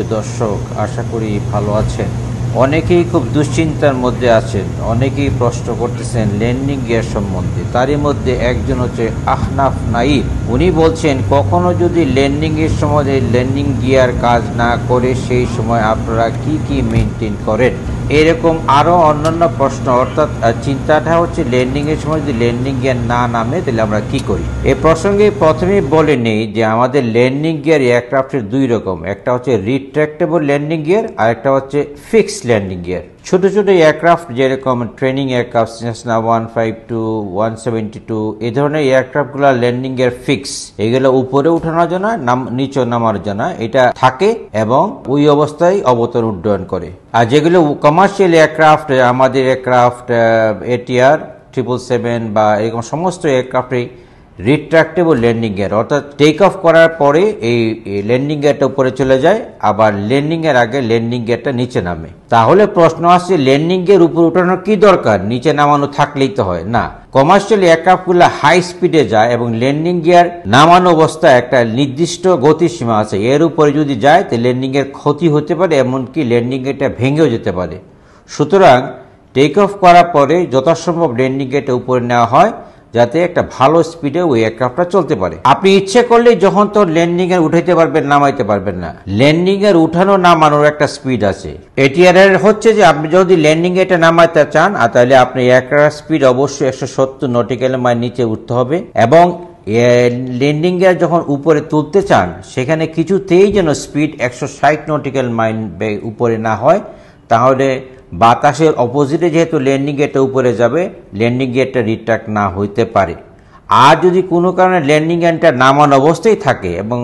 প্রিয় দর্শক আশা করি ভালো আছেন অনেকেই খুব দুশ্চিন্তার মধ্যে আছেন অনেকেই প্রশ্ন করতেছেন লেন্ডিং গিয়ার সম্বন্ধে তারই মধ্যে একজন হচ্ছে আহনাফ নাইব উনি বলছেন কখনো যদি লেন্ডিংয়ের সময় লেন্ডিং গিয়ার কাজ না করে সেই সময় আপনারা কি কি মেনটেন করেন এরকম আরও অন্যান্য প্রশ্ন অর্থাৎ চিন্তাটা হচ্ছে ল্যান্ডিংয়ের সময় যদি লেন্ডিং গিয়ার না নামে তাহলে আমরা কি করি এ প্রসঙ্গে প্রথমেই বলে নেই যে আমাদের ল্যান্ডিং গিয়ার এয়ারক্রাফ্টের দুই রকম একটা হচ্ছে রিট্র্যাক্টেবল ল্যান্ডিং গিয়ার আর একটা হচ্ছে ফিক্সড ল্যান্ডিং গিয়ার ছোট ছোট এয়ারক্রাফট যেরকম training aircraft Cessna one five two one seventy two এই ধরনের এয়ারক্রাফটগুলো ল্যান্ডিংয়ের ফিক্স এগুলো উপরে উঠানোর জন্য নাম নিচে নামার জন্য এটা থাকে এবং ওই অবস্থায় অবতর উড্ডয়ন করে আর যেগুলো কমার্শিয়াল এয়ারক্রাফট আমাদের এয়ারক্রাফট এটিআর ট্রিপল সেভেন বা এরকম সমস্ত এয়ারক্রাফটে রিট্রাক্টেবল ল্যান্ডিং গিয়ার অর্থাৎ টেক অফ করার পরে এই ল্যান্ডিং গিয়ারটা উপরে চলে যায় আবার ল্যান্ডিং এর আগে ল্যান্ডিং গিয়ারটা নিচে নামে তাহলে প্রশ্ন আসছে ল্যান্ডিং গিয়ার উপর উঠানোর কি দরকার নিচে নামানো থাকলেই তো হয় না কমার্শিয়াল গুলো হাই স্পিডে যায় এবং ল্যান্ডিং গিয়ার নামানো অবস্থায় একটা নির্দিষ্ট গতিসীমা আছে এর উপরে যদি যায় তো ল্যান্ডিং এর ক্ষতি হতে পারে এমনকি ল্যান্ডিং গিয়ারটা ভেঙেও যেতে পারে সুতরাং টেক অফ করার পরে যথাসম্ভব ল্যান্ডিং গিয়ারটা উপরে নেওয়া হয় যাতে একটা ভালো স্পিডে ওই এয়ারক্রাফটটা চলতে পারে আপনি ইচ্ছে করলে যখন তোর ল্যান্ডিং এর উঠাইতে পারবেন নামাইতে পারবেন না ল্যান্ডিং এর উঠানো নামানোর একটা স্পিড আছে এটি আর হচ্ছে যে আপনি যদি ল্যান্ডিং এটা নামাইতে চান আর তাহলে আপনি এয়ারক্রাফ্ট স্পিড অবশ্যই একশো সত্তর নটিক্যাল মাইল নিচে উঠতে হবে এবং ল্যান্ডিং গিয়ার যখন উপরে তুলতে চান সেখানে কিছুতেই যেন স্পিড একশো ষাট নটিক্যাল মাইল উপরে না হয় তাহলে বাতাসের অপোজিটে যেহেতু ল্যান্ডিং গেটটা উপরে যাবে ল্যান্ডিং গেটটা রিট্রাক্ট না হইতে পারে আর যদি কোনো কারণে ল্যান্ডিং গেটটা নামান অবস্থায় থাকে এবং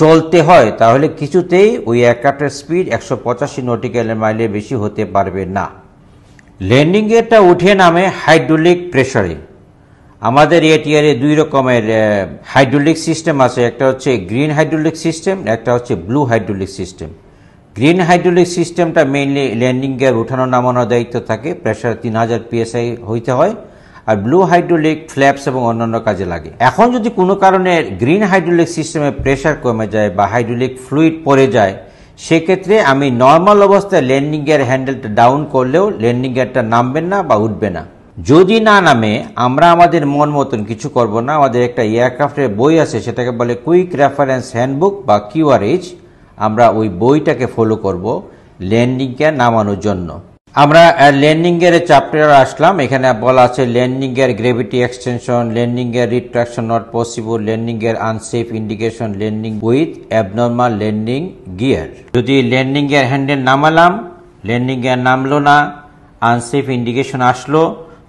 চলতে হয় তাহলে কিছুতেই ওই এয়ারক্রাফ্টের স্পিড একশো পঁচাশি নটিক্যাল মাইলের বেশি হতে পারবে না ল্যান্ডিং গেটটা উঠে নামে হাইড্রোলিক প্রেশারে আমাদের এটিআরে দুই রকমের হাইড্রোলিক সিস্টেম আছে একটা হচ্ছে গ্রিন হাইড্রোলিক সিস্টেম একটা হচ্ছে blue hydraulic system green hydraulic সিস্টেমটা মেইনলি ল্যান্ডিং গিয়ার উঠানো নামানোর দায়িত্ব থাকে প্রেশার তিন হাজার পিএসআই হইতে হয় আর ব্লু হাইড্রোলিক ফ্ল্যাপস এবং অন্যান্য কাজে লাগে এখন যদি কোনো কারণে গ্রিন হাইড্রোলিক সিস্টেমে প্রেশার কমে যায় বা হাইড্রোলিক ফ্লুইড পড়ে যায় সেক্ষেত্রে আমি নর্মাল অবস্থায় ল্যান্ডিং গিয়ার হ্যান্ডেলটা ডাউন করলেও ল্যান্ডিং গিয়ারটা নামবেন না বা উঠবে না যদি না নামে আমরা আমাদের মন মতন কিছু করব না আমাদের একটা এয়ারক্রাফটের বই আছে সেটাকে বলে কুইক রেফারেন্স হ্যান্ডবুক বা কিউআরএইচ আমরা ওই বইটাকে ফলো করব ল্যান্ডিংকে নামানোর জন্য আমরা ল্যান্ডিংয়ের চ্যাপ্টারে আসলাম এখানে বলা আছে ল্যান্ডিংয়ের গ্রেভিটি এক্সটেনশন ল্যান্ডিংয়ের রিট্রাকশন নট পসিবল ল্যান্ডিংয়ের unsafe indication landing with abnormal landing gear যদি ল্যান্ডিংয়ের হ্যান্ডেল নামালাম ল্যান্ডিং গিয়ার নামলো না আনসেফ ইন্ডিকেশন আসলো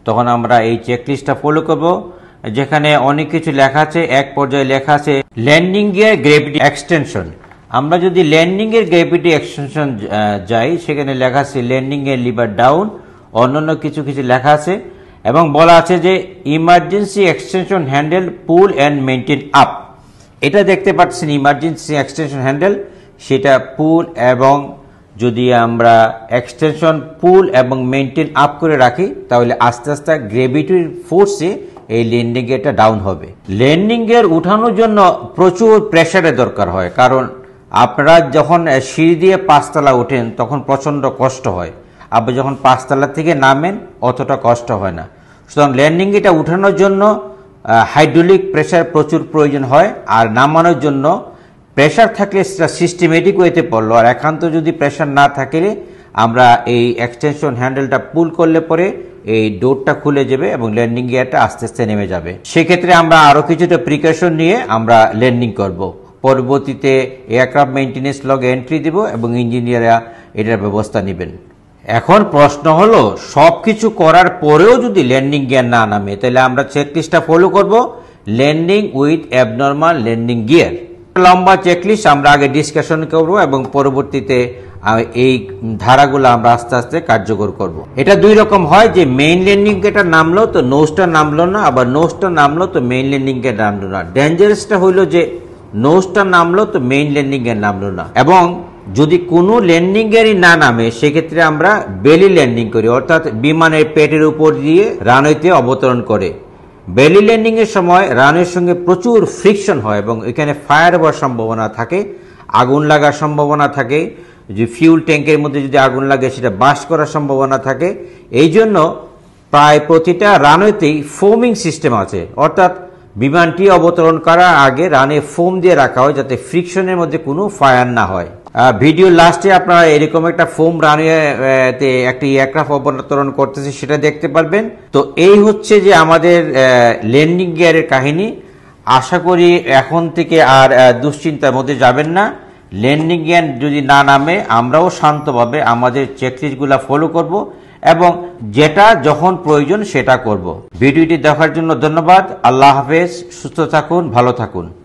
তখন আমরা এই চেকলিস্টটা ফলো করব যেখানে অনেক কিছু লেখা আছে এক পর্যায়ে লেখা আছে ল্যান্ডিং গিয়ার গ্রেভিটি এক্সটেনশন আমরা যদি ল্যান্ডিংয়ের গ্র্যাভিটি এক্সটেনশন যাই সেখানে লেখা আছে ল্যান্ডিংয়ের লিভার ডাউন অন্যান্য কিছু কিছু লেখা আছে এবং বলা আছে যে emergency extension handle pull and maintain up এটা দেখতে পাচ্ছেন ইমার্জেন্সি এক্সটেনশন হ্যান্ডেল সেটা পুল এবং যদি আমরা এক্সটেনশন পুল এবং মেনটেন আপ করে রাখি তাহলে আস্তে আস্তে গ্রেভিটির ফোর্সে এই ল্যান্ডিং এটা ডাউন হবে ল্যান্ডিং এর উঠানোর জন্য প্রচুর প্রেশারের দরকার হয় কারণ আপনারা যখন সিঁড়ি দিয়ে পাঁচতলা ওঠেন তখন প্রচণ্ড কষ্ট হয় আপনি যখন পাঁচতলা থেকে নামেন অতটা কষ্ট হয় না সুতরাং ল্যান্ডিং এটা উঠানোর জন্য হাইড্রোলিক প্রেশার প্রচুর প্রয়োজন হয় আর নামানোর জন্য প্রেশার থাকলে সেটা সিস্টেমেটিক ওয়েতে পড়লো আর একান্ত যদি প্রেশার না থাকলে আমরা এই এক্সটেনশন হ্যান্ডেলটা পুল করলে পরে এই ডোরটা খুলে যাবে এবং ল্যান্ডিং গিয়ারটা আস্তে আস্তে নেমে যাবে সেক্ষেত্রে আমরা আরও কিছুটা প্রিকশন নিয়ে আমরা ল্যান্ডিং করবো পরবর্তীতে এয়ারক্রাফট মেনটেন্স লগে এন্ট্রি দেব এবং ইঞ্জিনিয়াররা এটার ব্যবস্থা নেবেন এখন প্রশ্ন হলো সব কিছু করার পরেও যদি ল্যান্ডিং গিয়ার না নামে তাহলে আমরা চেকলিস্টটা ফলো করব landing with abnormal landing gear লম্বা চেকলিস্ট আমরা আগে ডিসকাশন করবো এবং পরবর্তীতে এই ধারাগুলো আমরা আস্তে আস্তে কার্যকর করব। এটা দুই রকম হয় যে মেইন ল্যান্ডিং গেটটা নামলো তো নোসটা নামলো না আবার নোসটা নামলো তো মেইন ল্যান্ডিং গেট নামলো না ডেঞ্জারাসটা হইলো যে নোজটা নামলো তো মেইন ল্যান্ডিংয়ের নামলো না এবং যদি কোনো ল্যান্ডিংয়েরই না নামে সেক্ষেত্রে আমরা বেলি ল্যান্ডিং করি অর্থাৎ বিমানের পেটের উপর দিয়ে রানওয়েতে অবতরণ করে বেলি ল্যান্ডিংয়ের সময় রানের সঙ্গে প্রচুর ফ্রিকশন হয় এবং এখানে ফায়ার হওয়ার সম্ভাবনা থাকে আগুন লাগার সম্ভাবনা থাকে যে ফিউল ট্যাঙ্কের মধ্যে যদি আগুন লাগে সেটা বাস করার সম্ভাবনা থাকে এই জন্য প্রায় প্রতিটা রানওয়েতেই ফোমিং সিস্টেম আছে অর্থাৎ বিমানটি অবতরণ করার আগে রানে ফোম দিয়ে রাখা হয় যাতে ফ্রিকশনের মধ্যে কোনো ফায়ার না হয় ভিডিও লাস্টে আপনারা এরকম একটা ফোম রানওয়ে একটি এয়ারক্রাফ্ট অবতরণ করতেছে সেটা দেখতে পারবেন তো এই হচ্ছে যে আমাদের ল্যান্ডিং গিয়ারের কাহিনী আশা করি এখন থেকে আর দুশ্চিন্তার মধ্যে যাবেন না ল্যান্ডিং গিয়ার যদি না নামে আমরাও শান্তভাবে আমাদের চেকলিস্টগুলো ফলো করব এবং যেটা যখন প্রয়োজন সেটা করব। ভিডিওটি দেখার জন্য ধন্যবাদ আল্লাহ হাফেজ সুস্থ থাকুন ভালো থাকুন